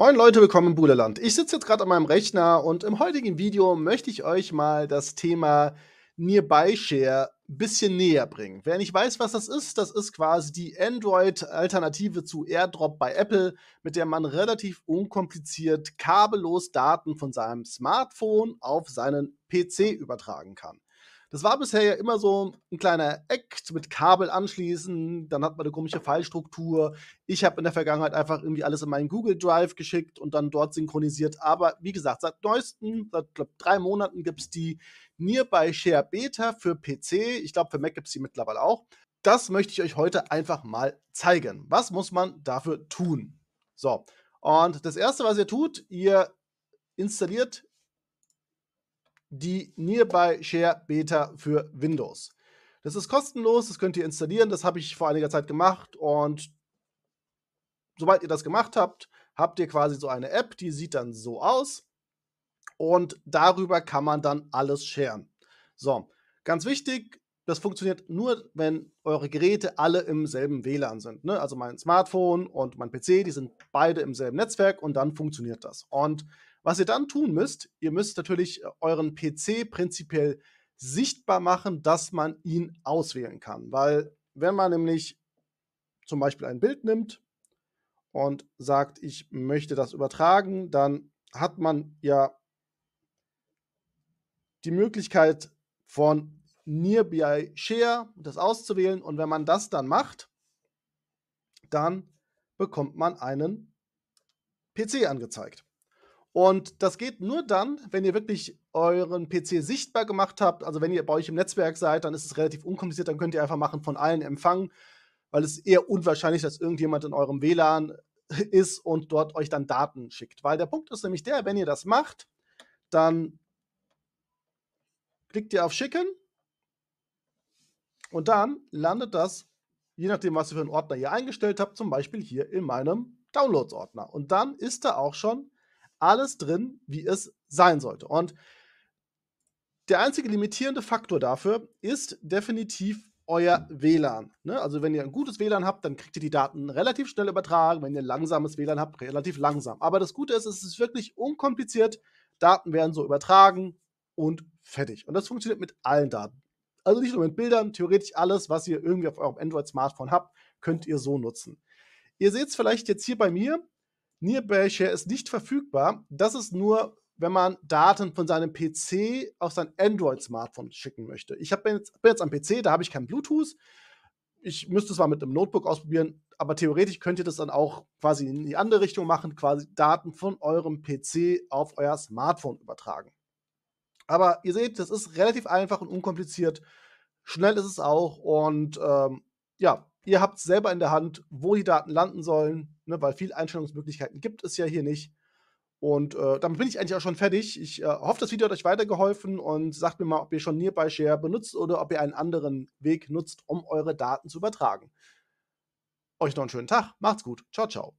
Moin Leute, willkommen im Budeland. Ich sitze jetzt gerade an meinem Rechner und im heutigen Video möchte ich euch mal das Thema Nearby Share ein bisschen näher bringen. Wer nicht weiß, was das ist, das ist quasi die Android-Alternative zu AirDrop bei Apple, mit der man relativ unkompliziert kabellos Daten von seinem Smartphone auf seinen PC übertragen kann. Das war bisher ja immer so ein kleiner Eck mit Kabel anschließen, dann hat man eine komische Fallstruktur. Ich habe in der Vergangenheit einfach irgendwie alles in meinen Google Drive geschickt und dann dort synchronisiert. Aber wie gesagt, seit neuesten, seit glaub, drei Monaten gibt es die Nearby Share Beta für PC. Ich glaube, für Mac gibt es die mittlerweile auch. Das möchte ich euch heute einfach mal zeigen. Was muss man dafür tun? So, und das Erste, was ihr tut, ihr installiert die Nearby Share Beta für Windows. Das ist kostenlos, das könnt ihr installieren, das habe ich vor einiger Zeit gemacht und sobald ihr das gemacht habt, habt ihr quasi so eine App, die sieht dann so aus und darüber kann man dann alles sharen. So, ganz wichtig, das funktioniert nur, wenn eure Geräte alle im selben WLAN sind. Ne? Also mein Smartphone und mein PC, die sind beide im selben Netzwerk und dann funktioniert das. Und was ihr dann tun müsst, ihr müsst natürlich äh, euren PC prinzipiell sichtbar machen, dass man ihn auswählen kann. Weil wenn man nämlich zum Beispiel ein Bild nimmt und sagt, ich möchte das übertragen, dann hat man ja die Möglichkeit von Nearby Share, das auszuwählen. Und wenn man das dann macht, dann bekommt man einen PC angezeigt. Und das geht nur dann, wenn ihr wirklich euren PC sichtbar gemacht habt. Also wenn ihr bei euch im Netzwerk seid, dann ist es relativ unkompliziert. Dann könnt ihr einfach machen von allen empfangen, weil es eher unwahrscheinlich, dass irgendjemand in eurem WLAN ist und dort euch dann Daten schickt. Weil der Punkt ist nämlich der, wenn ihr das macht, dann klickt ihr auf Schicken und dann landet das, je nachdem, was ihr für einen Ordner hier eingestellt habt, zum Beispiel hier in meinem Downloads-Ordner. Und dann ist da auch schon alles drin, wie es sein sollte. Und der einzige limitierende Faktor dafür ist definitiv euer WLAN. Ne? Also wenn ihr ein gutes WLAN habt, dann kriegt ihr die Daten relativ schnell übertragen. Wenn ihr ein langsames WLAN habt, relativ langsam. Aber das Gute ist, es ist wirklich unkompliziert. Daten werden so übertragen und fertig. Und das funktioniert mit allen Daten. Also nicht nur mit Bildern, theoretisch alles, was ihr irgendwie auf eurem Android-Smartphone habt, könnt ihr so nutzen. Ihr seht es vielleicht jetzt hier bei mir. Nearby Share ist nicht verfügbar. Das ist nur, wenn man Daten von seinem PC auf sein Android-Smartphone schicken möchte. Ich hab, jetzt, bin jetzt am PC, da habe ich kein Bluetooth. Ich müsste es mal mit einem Notebook ausprobieren, aber theoretisch könnt ihr das dann auch quasi in die andere Richtung machen, quasi Daten von eurem PC auf euer Smartphone übertragen. Aber ihr seht, das ist relativ einfach und unkompliziert. Schnell ist es auch. Und ähm, ja, ihr habt selber in der Hand, wo die Daten landen sollen, ne, weil viele Einstellungsmöglichkeiten gibt es ja hier nicht. Und äh, damit bin ich eigentlich auch schon fertig. Ich äh, hoffe, das Video hat euch weitergeholfen und sagt mir mal, ob ihr schon Nearby Share benutzt oder ob ihr einen anderen Weg nutzt, um eure Daten zu übertragen. Euch noch einen schönen Tag, macht's gut, ciao, ciao.